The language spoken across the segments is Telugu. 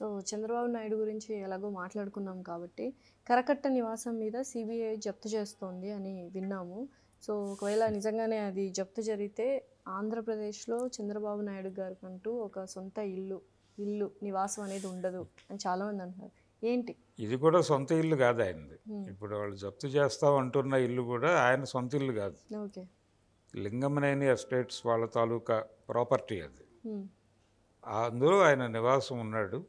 సో చంద్రబాబు నాయుడు గురించి ఎలాగో మాట్లాడుకున్నాం కాబట్టి కరకట్ట నివాసం మీద సిబిఐ జప్తు చేస్తోంది అని విన్నాము సో ఒకవేళ నిజంగానే అది జప్తు జరిగితే ఆంధ్రప్రదేశ్లో చంద్రబాబు నాయుడు గారికి అంటూ ఒక సొంత ఇల్లు ఇల్లు నివాసం అనేది ఉండదు అని చాలామంది అంటున్నారు ఏంటి ఇది కూడా సొంత ఇల్లు కాదు ఆయనది ఇప్పుడు వాళ్ళు జప్తు చేస్తాం అంటున్న ఇల్లు కూడా ఆయన సొంత ఇల్లు కాదు ఓకే లింగమనేని ఎస్టేట్స్ వాళ్ళ తాలూకా ప్రాపర్టీ అది అందులో ఆయన నివాసం ఉన్నాడు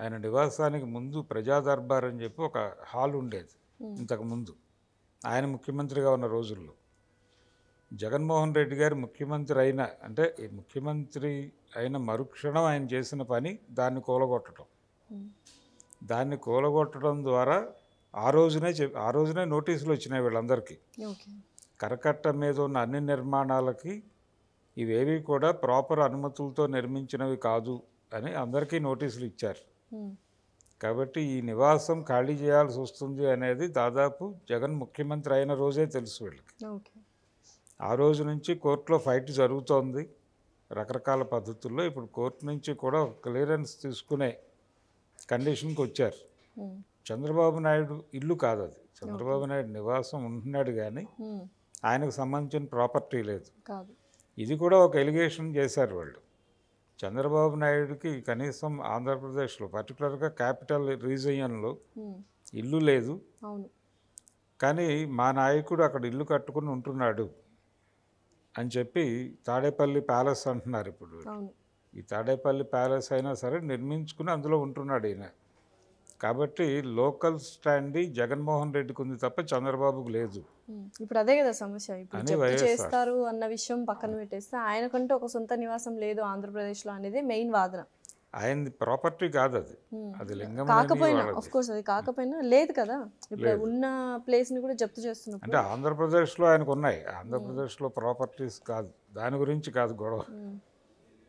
ఆయన నివాసానికి ముందు ప్రజాదర్బార్ అని చెప్పి ఒక హాల్ ఉండేది ఇంతకు ముందు ఆయన ముఖ్యమంత్రిగా ఉన్న రోజుల్లో జగన్మోహన్ రెడ్డి గారు ముఖ్యమంత్రి అయిన అంటే ముఖ్యమంత్రి అయిన మరుక్షణం ఆయన చేసిన పని దాన్ని కూలగొట్టడం దాన్ని కూలగొట్టడం ద్వారా ఆ రోజునే ఆ రోజునే నోటీసులు వచ్చినాయి వీళ్ళందరికీ కరకట్ట మీద ఉన్న అన్ని నిర్మాణాలకి ఇవేవి కూడా ప్రాపర్ అనుమతులతో నిర్మించినవి కాదు అని అందరికీ నోటీసులు ఇచ్చారు కాబట్టి ఈ నివాసం ఖాళీ చేయాల్సి వస్తుంది అనేది దాదాపు జగన్ ముఖ్యమంత్రి అయిన రోజే తెలుసు వీళ్ళకి ఆ రోజు నుంచి కోర్టులో ఫైట్ జరుగుతోంది రకరకాల పద్ధతుల్లో ఇప్పుడు కోర్టు నుంచి కూడా క్లియరెన్స్ తీసుకునే కండిషన్కి వచ్చారు చంద్రబాబు నాయుడు ఇల్లు కాదు అది చంద్రబాబు నాయుడు నివాసం ఉంటున్నాడు కానీ ఆయనకు సంబంధించిన ప్రాపర్టీ లేదు ఇది కూడా ఒక ఎలిగేషన్ చేశారు వాళ్ళు చంద్రబాబు నాయుడుకి కనీసం ఆంధ్రప్రదేశ్లో పర్టికులర్గా క్యాపిటల్ రీజియన్లో ఇల్లు లేదు కానీ మా నాయకుడు అక్కడ ఇల్లు కట్టుకుని ఉంటున్నాడు అని చెప్పి తాడేపల్లి ప్యాలెస్ అంటున్నారు ఇప్పుడు ఈ తాడేపల్లి ప్యాలెస్ అయినా సరే నిర్మించుకుని అందులో ఉంటున్నాడు ఈయన కాబట్టి లోకల్ స్టాండీ జగన్మోహన్ రెడ్డికి ఉంది తప్ప చంద్రబాబుకు లేదు ఇప్పుడు అదే కదా సమస్య ఇప్పుడు చేస్తారు అన్న విషయం పక్కన పెట్టేస్తే ఆయనకంటే ఒక సొంత నివాసం లేదు ఆంధ్రప్రదేశ్లో అనేది మెయిన్ వాదన ఆయన ప్రాపర్టీ కాదు అది అది లింగం కాకపోయినా ఆఫ్ కోర్స్ అది కాకపోయినా లేదు కదా ఇప్పుడు ఉన్న ప్లేస్ ని కూడా జప్తు చేస్తున్నారు అంటే ఆంధ్రప్రదేశ్ లో ఆయనకు ఉన్నాయి ఆంధ్రప్రదేశ్ లో ప్రాపర్టీస్ కాదు దాని గురించి కాదు గొడవ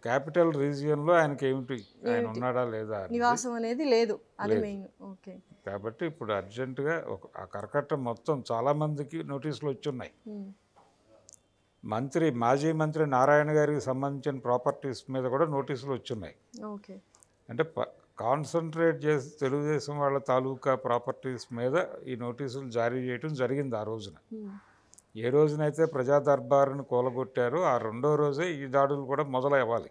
క్యాపిటల్ రీజియన్ లో ఆయనకి ఏమిటి ఆయన ఉన్నాడా లేదా నివాసం అనేది లేదు అది మెయిన్ ఓకే కాబట్టి ఇప్పుడు అర్జెంటుగా ఒక ఆ కరకట్ట మొత్తం చాలామందికి నోటీసులు వచ్చున్నాయి మంత్రి మాజీ మంత్రి నారాయణ గారికి సంబంధించిన ప్రాపర్టీస్ మీద కూడా నోటీసులు వచ్చున్నాయి అంటే కాన్సన్ట్రేట్ చేసి తెలుగుదేశం వాళ్ళ తాలూకా ప్రాపర్టీస్ మీద ఈ నోటీసులు జారీ చేయడం జరిగింది ఆ రోజున ఏ రోజునైతే ప్రజా దర్బారును కూలగొట్టారో ఆ రెండో రోజే ఈ దాడులు కూడా మొదలవ్వాలి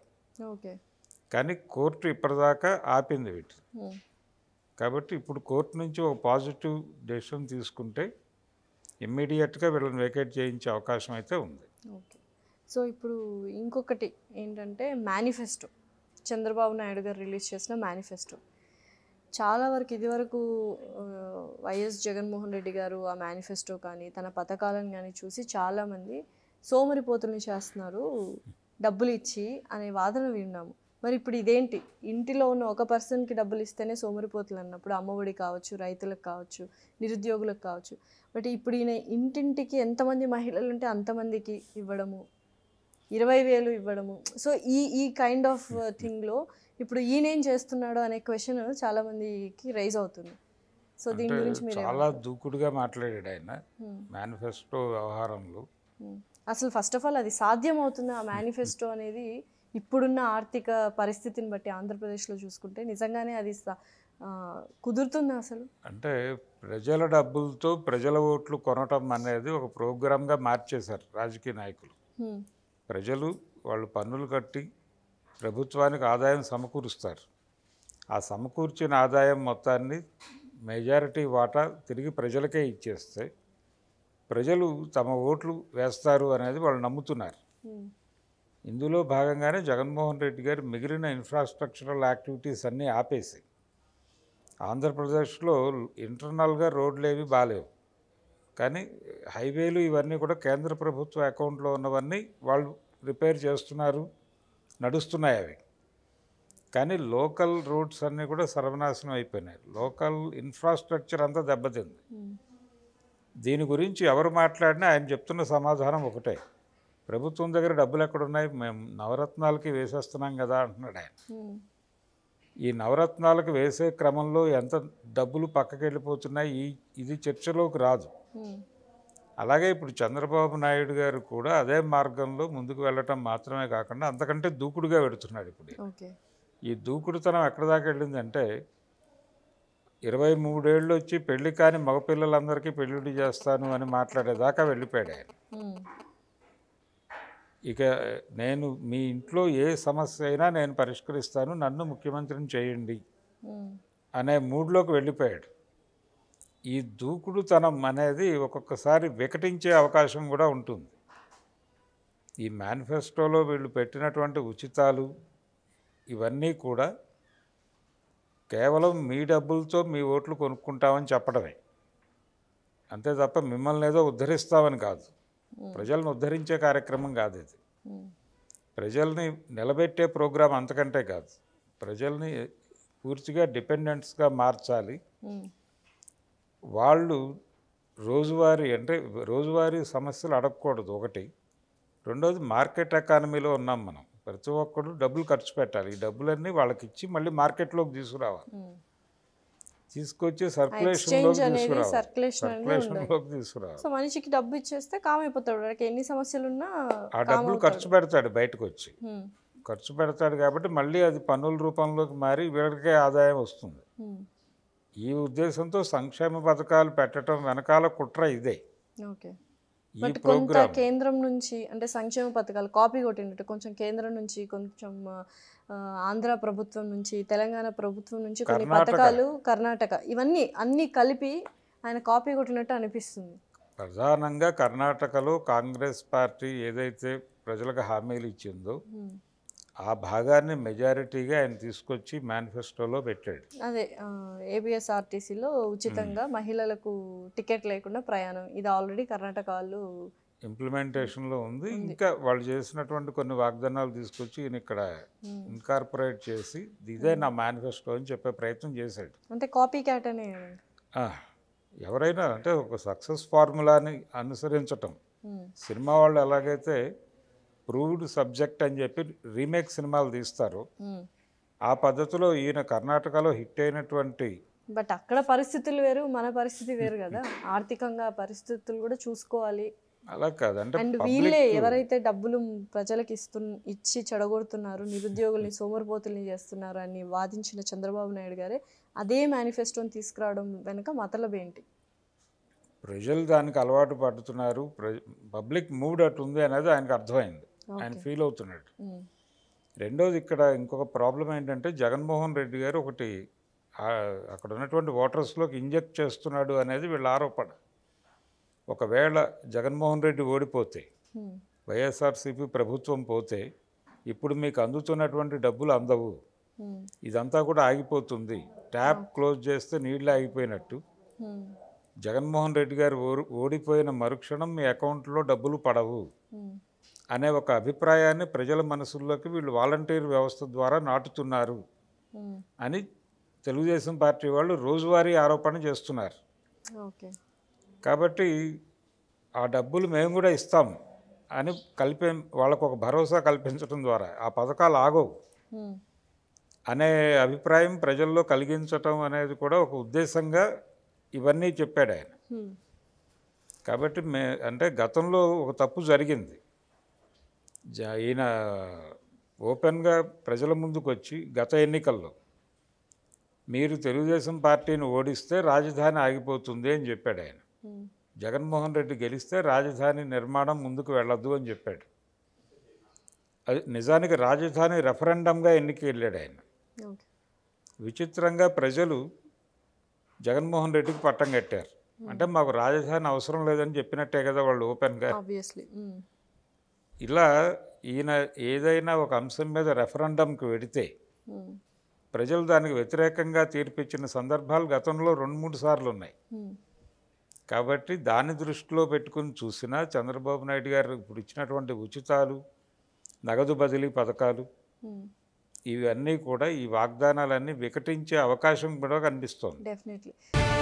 కానీ కోర్టు ఇప్పటిదాకా ఆపింది వీటిని కాబట్టి ఇప్పుడు కోర్టు నుంచి ఒక పాజిటివ్ డెసిషన్ తీసుకుంటే ఇమ్మీడియట్గా వీళ్ళని వేకేట్ చేయించే అవకాశం అయితే ఉంది ఓకే సో ఇప్పుడు ఇంకొకటి ఏంటంటే మేనిఫెస్టో చంద్రబాబు నాయుడు గారు రిలీజ్ చేసిన మేనిఫెస్టో చాలా వరకు ఇదివరకు వైఎస్ జగన్మోహన్ రెడ్డి గారు ఆ మేనిఫెస్టో కానీ తన పథకాలను కానీ చూసి చాలామంది సోమరిపోతుల్ని చేస్తున్నారు డబ్బులు ఇచ్చి అనే వాదన విన్నాము మరి ఇప్పుడు ఇదేంటి ఇంటిలో ఉన్న ఒక పర్సన్కి డబ్బులు ఇస్తేనే సోమరిపోతులు అన్నప్పుడు అమ్మఒడి కావచ్చు రైతులకు కావచ్చు నిరుద్యోగులకు కావచ్చు బట్ ఇప్పుడు ఈయన ఇంటింటికి ఎంతమంది మహిళలు ఉంటే అంతమందికి ఇవ్వడము ఇరవై వేలు ఇవ్వడము సో ఈ ఈ కైండ్ ఆఫ్ థింగ్లో ఇప్పుడు ఈయన ఏం చేస్తున్నాడో అనే క్వశ్చన్ చాలామందికి రైజ్ అవుతుంది సో దీని గురించి మీరు చాలా దూకుడుగా మాట్లాడాడు ఆయన మేనిఫెస్టో వ్యవహారంలో అసలు ఫస్ట్ ఆఫ్ ఆల్ అది సాధ్యం అవుతుంది ఆ మేనిఫెస్టో అనేది ఇప్పుడున్న ఆర్థిక పరిస్థితిని బట్టి ఆంధ్రప్రదేశ్లో చూసుకుంటే నిజంగానే అది కుదురుతుంది అసలు అంటే ప్రజల డబ్బులతో ప్రజల ఓట్లు కొనటం అనేది ఒక ప్రోగ్రామ్గా మార్చేశారు రాజకీయ నాయకులు ప్రజలు వాళ్ళు పన్నులు కట్టి ప్రభుత్వానికి ఆదాయం సమకూరుస్తారు ఆ సమకూర్చిన ఆదాయం మొత్తాన్ని మెజారిటీ వాటా తిరిగి ప్రజలకే ఇచ్చేస్తే ప్రజలు తమ ఓట్లు వేస్తారు అనేది వాళ్ళు నమ్ముతున్నారు ఇందులో భాగంగానే జగన్మోహన్ రెడ్డి గారు మిగిలిన ఇన్ఫ్రాస్ట్రక్చరల్ యాక్టివిటీస్ అన్నీ ఆపేసి ఆంధ్రప్రదేశ్లో ఇంటర్నల్గా రోడ్లు ఏవి బాగాలేవు కానీ హైవేలు ఇవన్నీ కూడా కేంద్ర ప్రభుత్వ అకౌంట్లో ఉన్నవన్నీ వాళ్ళు రిపేర్ చేస్తున్నారు నడుస్తున్నాయి అవి కానీ లోకల్ రోడ్స్ అన్నీ కూడా సర్వనాశనం అయిపోయినాయి లోకల్ ఇన్ఫ్రాస్ట్రక్చర్ అంతా దెబ్బతింది దీని గురించి ఎవరు మాట్లాడినా ఆయన చెప్తున్న సమాధానం ఒకటే ప్రభుత్వం దగ్గర డబ్బులు ఎక్కడున్నాయి మేము నవరత్నాలకి వేసేస్తున్నాం కదా అంటున్నాడు ఆయన ఈ నవరత్నాలకు వేసే క్రమంలో ఎంత డబ్బులు పక్కకి వెళ్ళిపోతున్నాయి ఈ ఇది చర్చలోకి రాదు అలాగే ఇప్పుడు చంద్రబాబు నాయుడు గారు కూడా అదే మార్గంలో ముందుకు వెళ్ళటం మాత్రమే కాకుండా అంతకంటే దూకుడుగా పెడుతున్నాడు ఇప్పుడు ఈ దూకుడుతనం ఎక్కడ దాకా వెళ్ళిందంటే ఇరవై మూడేళ్ళు వచ్చి పెళ్లి కాని మగపిల్లలందరికీ పెళ్ళిళ్ళు చేస్తాను అని మాట్లాడేదాకా వెళ్ళిపోయాడు ఆయన ఇక నేను మీ ఇంట్లో ఏ సమస్య అయినా నేను పరిష్కరిస్తాను నన్ను ముఖ్యమంత్రిని చేయండి అనే మూడ్లోకి వెళ్ళిపోయాడు ఈ దూకుడుతనం అనేది ఒక్కొక్కసారి వికటించే అవకాశం కూడా ఉంటుంది ఈ మేనిఫెస్టోలో వీళ్ళు పెట్టినటువంటి ఉచితాలు ఇవన్నీ కూడా కేవలం మీ డబ్బులతో మీ ఓట్లు కొనుక్కుంటామని చెప్పడమే అంతే తప్ప మిమ్మల్ని ఏదో ఉద్ధరిస్తామని కాదు ప్రజలను ఉద్ధరించే కార్యక్రమం కాదు ఇది ప్రజల్ని నిలబెట్టే ప్రోగ్రాం అంతకంటే కాదు ప్రజల్ని పూర్తిగా డిపెండెంట్స్గా మార్చాలి వాళ్ళు రోజువారీ అంటే రోజువారీ సమస్యలు అడగకూడదు ఒకటి రెండోది మార్కెట్ ఎకానమీలో ఉన్నాం మనం ప్రతి ఒక్కరు డబ్బులు ఖర్చు పెట్టాలి ఈ డబ్బులన్నీ వాళ్ళకి ఇచ్చి మళ్ళీ మార్కెట్లోకి తీసుకురావాలి తీసుకొచ్చి సర్కులేషన్ సో మనిషికి డబ్బు ఇచ్చేస్తే కామ్ అయిపోతాడు ఎన్ని సమస్యలు ఉన్నా ఆ డబ్బులు ఖర్చు పెడతాడు బయటకు వచ్చి ఖర్చు పెడతాడు కాబట్టి మళ్ళీ అది పన్నుల రూపంలోకి మారి వీళ్ళకే ఆదాయం వస్తుంది ఈ ఉద్దేశంతో సంక్షేమ పథకాలు పెట్టడం వెనకాల కుట్ర ఇదే ఓకే కొంత కేంద్రం నుంచి అంటే సంక్షేమ పథకాలు కాపీ కొట్టినట్టు కొంచెం కేంద్రం నుంచి కొంచెం ఆంధ్ర ప్రభుత్వం నుంచి తెలంగాణ ప్రభుత్వం నుంచి కొన్ని పథకాలు కర్ణాటక ఇవన్నీ అన్నీ కలిపి ఆయన కాపీ కొట్టినట్టు అనిపిస్తుంది ప్రధానంగా కర్ణాటకలో కాంగ్రెస్ పార్టీ ఏదైతే ప్రజలకు హామీలు ఇచ్చిందో ఆ భాగాన్ని మెజారిటీగా ఆయన తీసుకొచ్చి మేనిఫెస్టోలో పెట్టాడు అదే ఏబిఎస్ఆర్టీసీలో ఉచితంగా మహిళలకు టికెట్ లేకుండా ప్రయాణం ఇది ఆల్రెడీ కర్ణాటక వాళ్ళు ఇంప్లిమెంటేషన్లో ఉంది ఇంకా వాళ్ళు చేసినటువంటి కొన్ని వాగ్దానాలు తీసుకొచ్చి ఈయన ఇక్కడ ఇన్కార్పొరేట్ చేసి ఇదే నా మేనిఫెస్టో అని చెప్పే ప్రయత్నం చేశాడు అంటే కాపీ క్యాట్ అని ఎవరైనా అంటే ఒక సక్సెస్ ఫార్ములాని అనుసరించటం సినిమా వాళ్ళు ఎలాగైతే ప్రూవ్డ్ సబ్జెక్ట్ అని చెప్పి రీమేక్ సినిమాలు తీస్తారు ఆ పద్ధతిలో ఈయన కర్ణాటకలో హిట్ అయినటువంటి బట్ అక్కడ పరిస్థితులు వేరు మన పరిస్థితి వేరు కదా ఆర్థికంగా పరిస్థితులు కూడా చూసుకోవాలి అలా కాదండి అండ్ వీళ్ళే ఎవరైతే డబ్బులు ప్రజలకు ఇస్తు ఇచ్చి చెడగొడుతున్నారు నిరుద్యోగుల్ని సోమరిపోతుల్ని చేస్తున్నారు అని వాదించిన చంద్రబాబు నాయుడు గారే అదే మేనిఫెస్టోని తీసుకురావడం వెనుక మతలబ్ ఏంటి ప్రజలు దానికి అలవాటు పడుతున్నారు పబ్లిక్ మూడ్ అటు ఉంది అనేది ఆయనకు అర్థమైంది ఆయన ఫీల్ అవుతున్నాడు రెండోది ఇక్కడ ఇంకొక ప్రాబ్లం ఏంటంటే జగన్మోహన్ రెడ్డి గారు ఒకటి అక్కడ ఉన్నటువంటి ఓటర్స్లోకి ఇంజెక్ట్ చేస్తున్నాడు అనేది వీళ్ళ ఆరోపణ ఒకవేళ జగన్మోహన్ రెడ్డి ఓడిపోతే వైఎస్ఆర్సీపీ ప్రభుత్వం పోతే ఇప్పుడు మీకు అందుతున్నటువంటి డబ్బులు అందవు ఇదంతా కూడా ఆగిపోతుంది ట్యాప్ క్లోజ్ చేస్తే నీళ్ళు ఆగిపోయినట్టు జగన్మోహన్ రెడ్డి గారు ఓడిపోయిన మరుక్షణం మీ అకౌంట్లో డబ్బులు పడవు అనే ఒక అభిప్రాయాన్ని ప్రజల మనసుల్లోకి వీళ్ళు వాలంటీర్ వ్యవస్థ ద్వారా నాటుతున్నారు అని తెలుగుదేశం పార్టీ వాళ్ళు రోజువారీ ఆరోపణ చేస్తున్నారు కాబట్టి ఆ డబ్బులు మేము కూడా ఇస్తాం అని కల్పి వాళ్ళకు ఒక భరోసా కల్పించడం ద్వారా ఆ పథకాలు ఆగవు అనే అభిప్రాయం ప్రజల్లో కలిగించటం అనేది కూడా ఒక ఉద్దేశంగా ఇవన్నీ చెప్పాడు ఆయన కాబట్టి మే అంటే గతంలో ఒక తప్పు జరిగింది ఈయన ఓపెన్గా ప్రజల ముందుకు వచ్చి గత ఎన్నికల్లో మీరు తెలుగుదేశం పార్టీని ఓడిస్తే రాజధాని ఆగిపోతుంది అని చెప్పాడు ఆయన జగన్మోహన్ రెడ్డి గెలిస్తే రాజధాని నిర్మాణం ముందుకు వెళ్ళొద్దు అని చెప్పాడు అది నిజానికి రాజధాని రెఫరెండంగా ఎన్నిక వెళ్ళాడు ఆయన విచిత్రంగా ప్రజలు జగన్మోహన్ రెడ్డికి పట్టం కట్టారు అంటే మాకు రాజధాని అవసరం లేదని చెప్పినట్టే కదా వాళ్ళు ఓపెన్గా hmm. ఇలా ఈయన ఏదైనా ఒక అంశం మీద రెఫరెండంకి వెడితే hmm. ప్రజలు దానికి వ్యతిరేకంగా తీర్పిచ్చిన సందర్భాలు గతంలో రెండు మూడు సార్లు ఉన్నాయి hmm. కాబట్టి దాని దృష్టిలో పెట్టుకుని చూసినా చంద్రబాబు నాయుడు గారు ఇప్పుడు ఇచ్చినటువంటి ఉచితాలు నగదు బదిలీ పథకాలు ఇవన్నీ కూడా ఈ వాగ్దానాలన్నీ వికటించే అవకాశం కూడా కనిపిస్తుంది డెఫినెట్లీ